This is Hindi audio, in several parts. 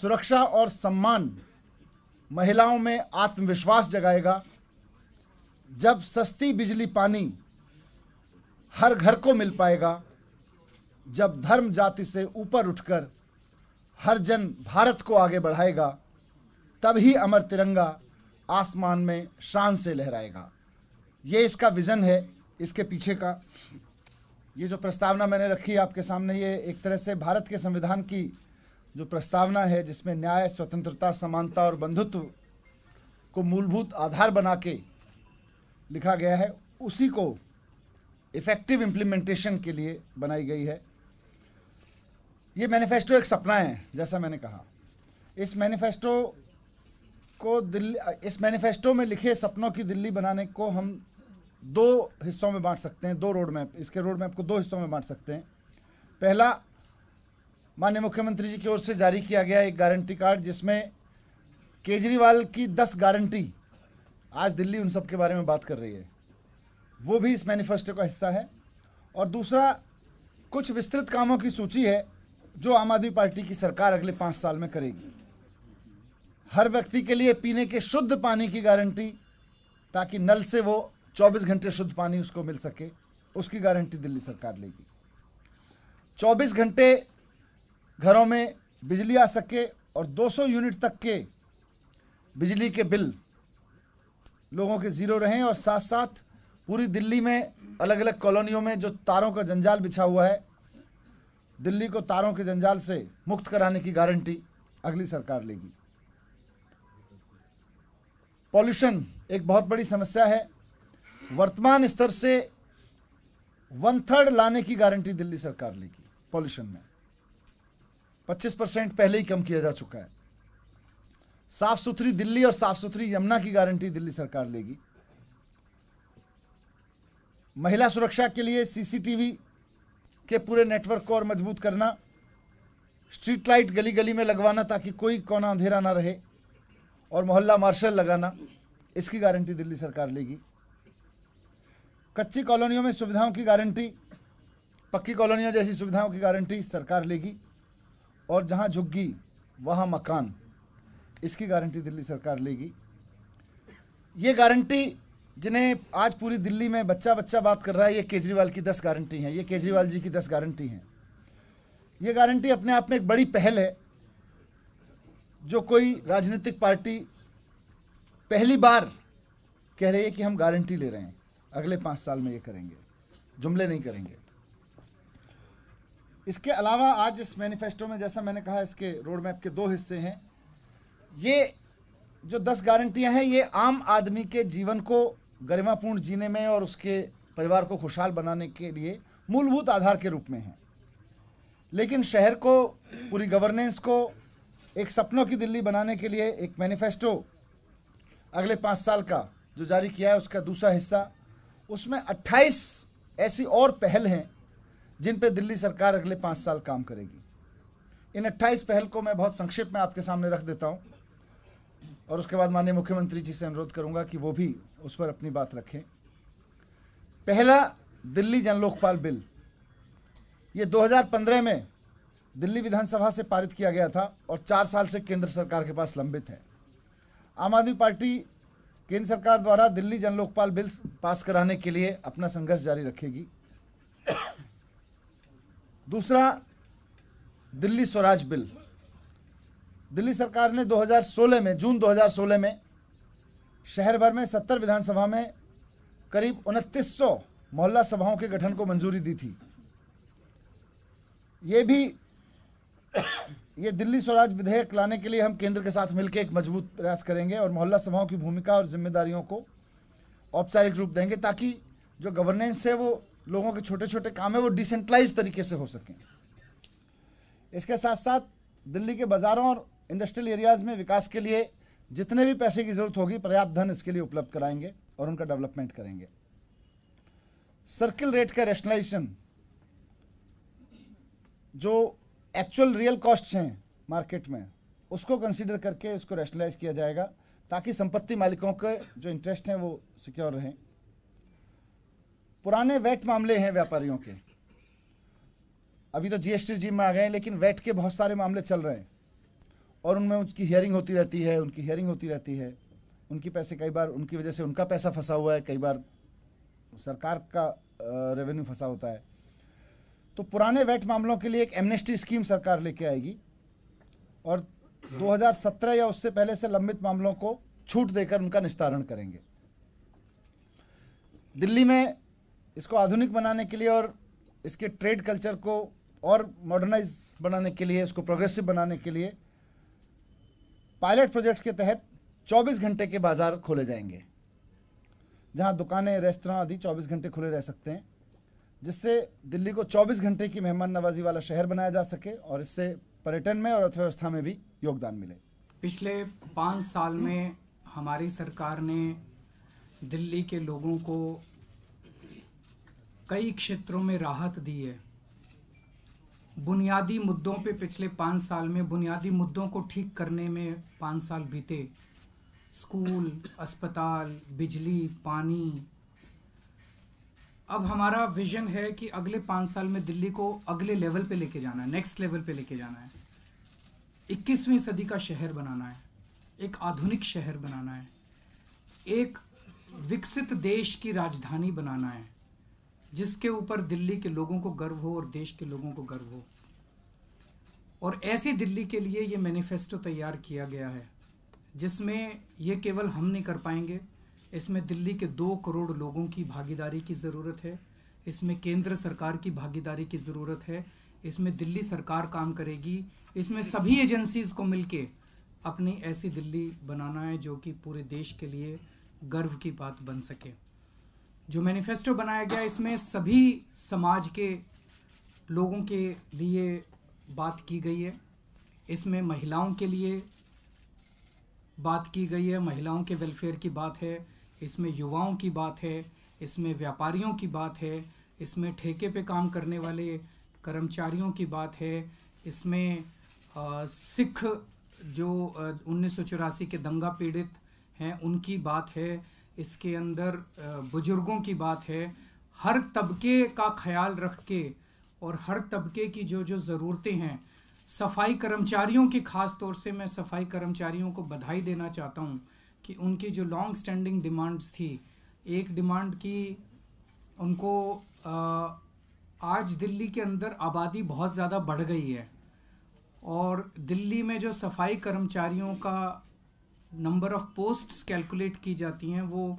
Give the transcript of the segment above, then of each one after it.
सुरक्षा और सम्मान महिलाओं में आत्मविश्वास जगाएगा जब सस्ती बिजली पानी हर घर को मिल पाएगा जब धर्म जाति से ऊपर उठकर हर जन भारत को आगे बढ़ाएगा तभी अमर तिरंगा आसमान में शान से लहराएगा ये इसका विज़न है इसके पीछे का ये जो प्रस्तावना मैंने रखी है आपके सामने ये एक तरह से भारत के संविधान की जो प्रस्तावना है जिसमें न्याय स्वतंत्रता समानता और बंधुत्व को मूलभूत आधार बना के लिखा गया है उसी को इफ़ेक्टिव इम्प्लीमेंटेशन के लिए बनाई गई है ये मैनिफेस्टो एक सपना है जैसा मैंने कहा इस मैनिफेस्टो को दिल्ली इस मैनिफेस्टो में लिखे सपनों की दिल्ली बनाने को हम दो हिस्सों में बांट सकते हैं दो रोड मैप इसके रोड मैप को दो हिस्सों में बांट सकते हैं पहला माननीय मुख्यमंत्री जी की ओर से जारी किया गया एक गारंटी कार्ड जिसमें केजरीवाल की दस गारंटी आज दिल्ली उन सब के बारे में बात कर रही है वो भी इस मैनिफेस्टो का हिस्सा है और दूसरा कुछ विस्तृत कामों की सूची है जो आम आदमी पार्टी की सरकार अगले पाँच साल में करेगी हर व्यक्ति के लिए पीने के शुद्ध पानी की गारंटी ताकि नल से वो 24 घंटे शुद्ध पानी उसको मिल सके उसकी गारंटी दिल्ली सरकार लेगी 24 घंटे घरों में बिजली आ सके और 200 यूनिट तक के बिजली के बिल लोगों के ज़ीरो रहें और साथ साथ पूरी दिल्ली में अलग अलग कॉलोनियों में जो तारों का जंजाल बिछा हुआ है दिल्ली को तारों के जंजाल से मुक्त कराने की गारंटी अगली सरकार लेगी पॉल्यूशन एक बहुत बड़ी समस्या है वर्तमान स्तर से वन थर्ड लाने की गारंटी दिल्ली सरकार लेगी पॉल्यूशन में 25 परसेंट पहले ही कम किया जा चुका है साफ सुथरी दिल्ली और साफ सुथरी यमुना की गारंटी दिल्ली सरकार लेगी महिला सुरक्षा के लिए सीसीटीवी के पूरे नेटवर्क को और मजबूत करना स्ट्रीट लाइट गली गली में लगवाना ताकि कोई कोना अंधेरा ना रहे और मोहल्ला मार्शल लगाना इसकी गारंटी दिल्ली सरकार लेगी कच्ची कॉलोनियों में सुविधाओं की गारंटी पक्की कॉलोनियों जैसी सुविधाओं की गारंटी सरकार लेगी और जहाँ झुग्गी वहाँ मकान इसकी गारंटी दिल्ली सरकार लेगी ये गारंटी जिन्हें आज पूरी दिल्ली में बच्चा बच्चा बात कर रहा है ये केजरीवाल की दस गारंटी हैं ये केजरीवाल जी की दस गारंटी हैं ये गारंटी अपने आप में एक बड़ी पहल है जो कोई राजनीतिक पार्टी पहली बार कह रही है कि हम गारंटी ले रहे हैं अगले पाँच साल में ये करेंगे जुमले नहीं करेंगे इसके अलावा आज इस मैनिफेस्टो में जैसा मैंने कहा इसके रोड मैप के दो हिस्से हैं ये जो दस गारंटियां हैं ये आम आदमी के जीवन को गरिमापूर्ण जीने में और उसके परिवार को खुशहाल बनाने के लिए मूलभूत आधार के रूप में हैं लेकिन शहर को पूरी गवर्नेंस को एक सपनों की दिल्ली बनाने के लिए एक मैनिफेस्टो अगले पाँच साल का जो जारी किया है उसका दूसरा हिस्सा उसमें 28 ऐसी और पहल हैं जिन पे दिल्ली सरकार अगले पाँच साल काम करेगी इन अट्ठाईस पहल को मैं बहुत संक्षिप्त में आपके सामने रख देता हूँ और उसके बाद माननीय मुख्यमंत्री जी से अनुरोध करूँगा कि वो भी उस पर अपनी बात रखें पहला दिल्ली जन लोकपाल बिल ये 2015 में दिल्ली विधानसभा से पारित किया गया था और चार साल से केंद्र सरकार के पास लंबित है आम आदमी पार्टी केंद्र सरकार द्वारा दिल्ली जन लोकपाल बिल पास कराने के लिए अपना संघर्ष जारी रखेगी दूसरा दिल्ली स्वराज बिल दिल्ली सरकार ने 2016 में जून 2016 में शहर भर में 70 विधानसभा में करीब उनतीस मोहल्ला सभाओं के गठन को मंजूरी दी थी ये भी ये दिल्ली स्वराज विधेयक लाने के लिए हम केंद्र के साथ मिलकर एक मजबूत प्रयास करेंगे और मोहल्ला सभाओं की भूमिका और जिम्मेदारियों को औपचारिक रूप देंगे ताकि जो गवर्नेंस है वो लोगों के छोटे छोटे काम है वो डिसेंट्रलाइज तरीके से हो सकें इसके साथ साथ दिल्ली के बाज़ारों और इंडस्ट्रियल एरियाज़ में विकास के लिए जितने भी पैसे की ज़रूरत होगी पर्याप्त धन इसके लिए उपलब्ध कराएंगे और उनका डेवलपमेंट करेंगे सर्किल रेट का रेशनलाइजेशन जो एक्चुअल रियल कॉस्ट हैं मार्केट में उसको कंसीडर करके उसको रेशनलाइज किया जाएगा ताकि संपत्ति मालिकों के जो इंटरेस्ट हैं वो सिक्योर रहें पुराने वेट मामले हैं व्यापारियों के अभी तो जीएसटी जिम में आ गए लेकिन वेट के बहुत सारे मामले चल रहे हैं और उनमें उसकी हियरिंग होती रहती है उनकी हियरिंग होती रहती है उनकी पैसे कई बार उनकी वजह से उनका पैसा फंसा हुआ है कई बार सरकार का रेवेन्यू फंसा होता है तो पुराने वेट मामलों के लिए एक एमनेस्टी स्कीम सरकार लेके आएगी और 2017 या उससे पहले से लंबित मामलों को छूट देकर उनका निस्तारण करेंगे दिल्ली में इसको आधुनिक बनाने के लिए और इसके ट्रेड कल्चर को और मॉडर्नाइज बनाने के लिए इसको प्रोग्रेसिव बनाने के लिए पायलट प्रोजेक्ट के तहत 24 घंटे के बाज़ार खोले जाएंगे जहां दुकानें रेस्तरा आदि 24 घंटे खुले रह सकते हैं जिससे दिल्ली को 24 घंटे की मेहमान नवाजी वाला शहर बनाया जा सके और इससे पर्यटन में और अर्थव्यवस्था में भी योगदान मिले पिछले पाँच साल में हमारी सरकार ने दिल्ली के लोगों को कई क्षेत्रों में राहत दी है बुनियादी मुद्दों पे पिछले पाँच साल में बुनियादी मुद्दों को ठीक करने में पाँच साल बीते स्कूल अस्पताल बिजली पानी अब हमारा विजन है कि अगले पाँच साल में दिल्ली को अगले लेवल पे लेके जाना है नेक्स्ट लेवल पे लेके जाना है इक्कीसवीं सदी का शहर बनाना है एक आधुनिक शहर बनाना है एक विकसित देश की राजधानी बनाना है जिसके ऊपर दिल्ली के लोगों को गर्व हो और देश के लोगों को गर्व हो और ऐसी दिल्ली के लिए ये मैनिफेस्टो तैयार किया गया है जिसमें ये केवल हम नहीं कर पाएंगे इसमें दिल्ली के दो करोड़ लोगों की भागीदारी की ज़रूरत है इसमें केंद्र सरकार की भागीदारी की ज़रूरत है इसमें दिल्ली सरकार काम करेगी इसमें सभी एजेंसीज़ को मिलके अपनी ऐसी दिल्ली बनाना है जो कि पूरे देश के लिए गर्व की बात बन सके जो मैनिफेस्टो बनाया गया इसमें सभी समाज के लोगों के लिए बात की गई है इसमें महिलाओं के लिए बात की गई है महिलाओं के वेलफेयर की बात है इसमें युवाओं की बात है इसमें व्यापारियों की बात है इसमें ठेके पे काम करने वाले कर्मचारियों की बात है इसमें आ, सिख जो उन्नीस के दंगा पीड़ित हैं उनकी बात है इसके अंदर बुज़ुर्गों की बात है हर तबके का ख्याल रख के और हर तबके की जो जो ज़रूरतें हैं सफाई कर्मचारियों की ख़ास तौर से मैं सफाई कर्मचारियों को बधाई देना चाहता हूँ कि उनकी जो लॉन्ग स्टैंडिंग डिमांड्स थी एक डिमांड की उनको आज दिल्ली के अंदर आबादी बहुत ज़्यादा बढ़ गई है और दिल्ली में जो सफाई कर्मचारियों का नंबर ऑफ पोस्ट्स कैलकुलेट की जाती हैं वो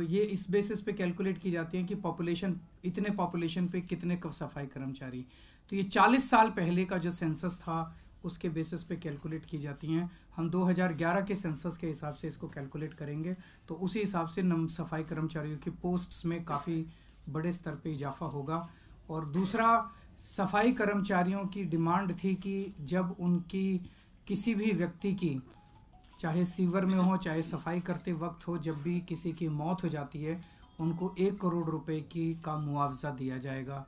ये इस बेसिस पे कैलकुलेट की जाती हैं कि पॉपुलेशन इतने पॉपुलेशन पे कितने सफाई कर्मचारी तो ये 40 साल पहले का जो सेंसस था उसके बेसिस पे कैलकुलेट की जाती हैं हम 2011 के सेंसस के हिसाब से इसको कैलकुलेट करेंगे तो उसी हिसाब से नम सफाई कर्मचारियों की पोस्ट्स में काफ़ी बड़े स्तर पे इजाफा होगा और दूसरा सफाई कर्मचारियों की डिमांड थी कि जब उनकी किसी भी व्यक्ति की चाहे सीवर में हो चाहे सफाई करते वक्त हो जब भी किसी की मौत हो जाती है उनको एक करोड़ रुपए की का मुआवजा दिया जाएगा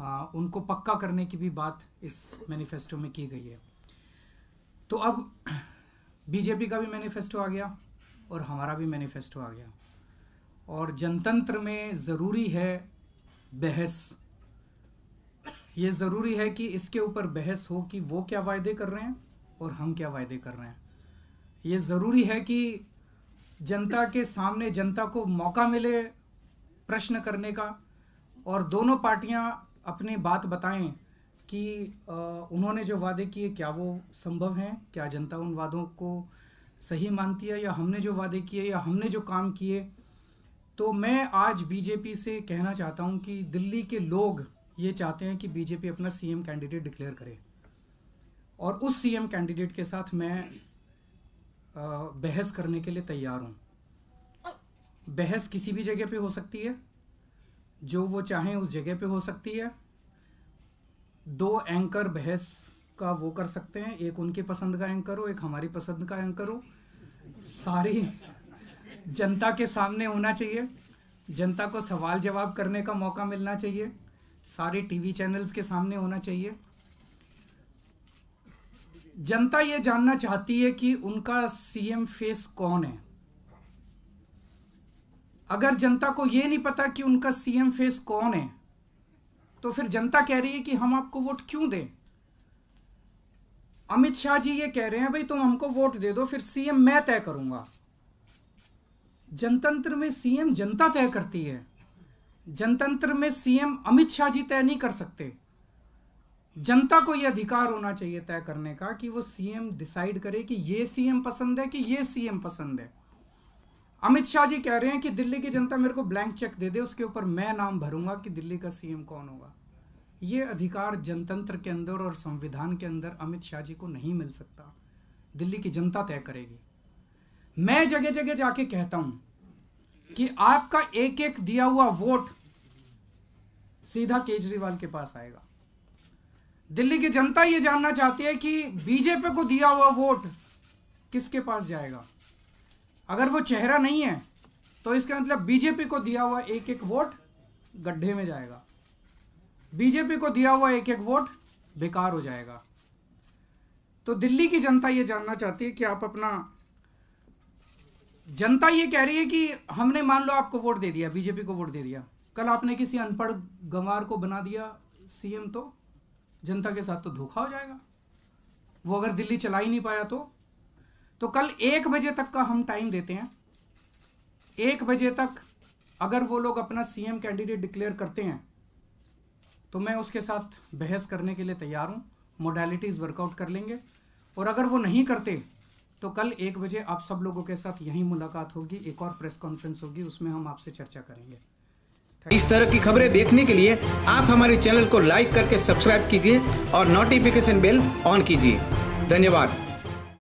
आ, उनको पक्का करने की भी बात इस मैनिफेस्टो में की गई है तो अब बीजेपी का भी मैनिफेस्टो आ गया और हमारा भी मैनिफेस्टो आ गया और जनतंत्र में ज़रूरी है बहस ये ज़रूरी है कि इसके ऊपर बहस हो कि वो क्या वायदे कर रहे हैं और हम क्या वायदे कर रहे हैं ये ज़रूरी है कि जनता के सामने जनता को मौका मिले प्रश्न करने का और दोनों पार्टियां अपनी बात बताएं कि उन्होंने जो वादे किए क्या वो संभव हैं क्या जनता उन वादों को सही मानती है या हमने जो वादे किए या हमने जो काम किए तो मैं आज बीजेपी से कहना चाहता हूं कि दिल्ली के लोग ये चाहते हैं कि बीजेपी अपना सीएम कैंडिडेट डिक्लेयर करे और उस सीएम कैंडिडेट के साथ मैं बहस करने के लिए तैयार हूँ बहस किसी भी जगह पे हो सकती है जो वो चाहें उस जगह पे हो सकती है दो एंकर बहस का वो कर सकते हैं एक उनकी पसंद का एंकर हो एक हमारी पसंद का एंकर हो सारी जनता के सामने होना चाहिए जनता को सवाल जवाब करने का मौका मिलना चाहिए सारे टीवी चैनल्स के सामने होना चाहिए जनता ये जानना चाहती है कि उनका सीएम फेस कौन है अगर जनता को ये नहीं पता कि उनका सीएम फेस कौन है तो फिर जनता कह रही है कि हम आपको वोट क्यों दें अमित शाह जी ये कह रहे हैं भाई तुम हमको वोट दे दो फिर सीएम मैं तय करूंगा जनतंत्र में सीएम जनता तय करती है जनतंत्र में सीएम अमित शाह जी तय नहीं कर सकते जनता को यह अधिकार होना चाहिए तय करने का कि वो सीएम डिसाइड करे कि ये सीएम पसंद है कि ये सीएम पसंद है अमित शाह जी कह रहे हैं कि दिल्ली की जनता मेरे को ब्लैंक चेक दे दे उसके ऊपर मैं नाम भरूंगा कि दिल्ली का सीएम कौन होगा ये अधिकार जनतंत्र के अंदर और संविधान के अंदर अमित शाह जी को नहीं मिल सकता दिल्ली की जनता तय करेगी मैं जगह जगह जाके कहता हूं कि आपका एक एक दिया हुआ वोट सीधा केजरीवाल के पास आएगा दिल्ली की जनता ये जानना चाहती है कि बीजेपी को दिया हुआ वोट किसके पास जाएगा अगर वो चेहरा नहीं है तो इसका मतलब बीजेपी को दिया हुआ एक एक वोट गड्ढे में जाएगा बीजेपी को दिया हुआ एक एक वोट बेकार हो जाएगा तो दिल्ली की जनता ये जानना चाहती है कि आप अपना जनता ये कह रही है कि हमने मान लो आपको वोट दे दिया बीजेपी को वोट दे दिया कल आपने किसी अनपढ़ गंवार को बना दिया सीएम तो जनता के साथ तो धोखा हो जाएगा वो अगर दिल्ली चला ही नहीं पाया तो तो कल एक बजे तक का हम टाइम देते हैं एक बजे तक अगर वो लोग अपना सीएम कैंडिडेट डिक्लेयर करते हैं तो मैं उसके साथ बहस करने के लिए तैयार हूँ मोडालिटीज़ वर्कआउट कर लेंगे और अगर वो नहीं करते तो कल एक बजे आप सब लोगों के साथ यहीं मुलाकात होगी एक और प्रेस कॉन्फ्रेंस होगी उसमें हम आपसे चर्चा करेंगे इस तरह की खबरें देखने के लिए आप हमारे चैनल को लाइक करके सब्सक्राइब कीजिए और नोटिफिकेशन बेल ऑन कीजिए धन्यवाद